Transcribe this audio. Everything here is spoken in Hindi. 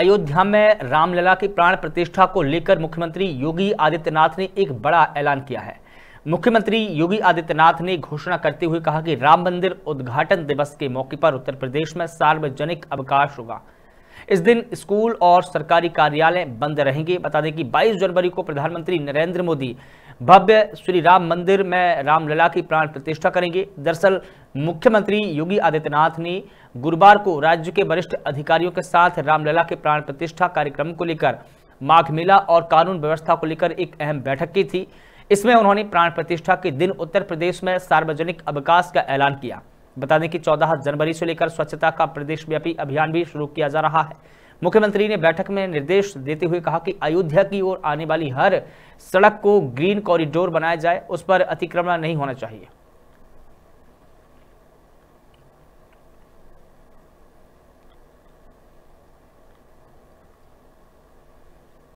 अयोध्या में रामलला की प्राण प्रतिष्ठा को लेकर मुख्यमंत्री योगी आदित्यनाथ ने एक बड़ा ऐलान किया है मुख्यमंत्री योगी आदित्यनाथ ने घोषणा करते हुए कहा कि राम मंदिर उद्घाटन दिवस के मौके पर उत्तर प्रदेश में सार्वजनिक अवकाश होगा इस दिन स्कूल और सरकारी कार्यालय बंद रहेंगे बता दें कि 22 जनवरी को प्रधानमंत्री नरेंद्र मोदी भव्य श्री राम मंदिर में रामलला की प्राण प्रतिष्ठा करेंगे दरअसल मुख्यमंत्री योगी आदित्यनाथ ने गुरुवार को राज्य के वरिष्ठ अधिकारियों के साथ रामलला के प्राण प्रतिष्ठा कार्यक्रम को लेकर माघ मेला और कानून व्यवस्था को लेकर एक अहम बैठक की थी इसमें उन्होंने प्राण प्रतिष्ठा के दिन उत्तर प्रदेश में सार्वजनिक अवकाश का ऐलान किया बता दें कि 14 जनवरी से लेकर स्वच्छता का प्रदेशव्यापी अभियान भी शुरू किया जा रहा है मुख्यमंत्री ने बैठक में निर्देश देते हुए कहा कि अयोध्या की ओर आने वाली हर सड़क को ग्रीन कॉरिडोर बनाया जाए उस पर अतिक्रमण नहीं होना चाहिए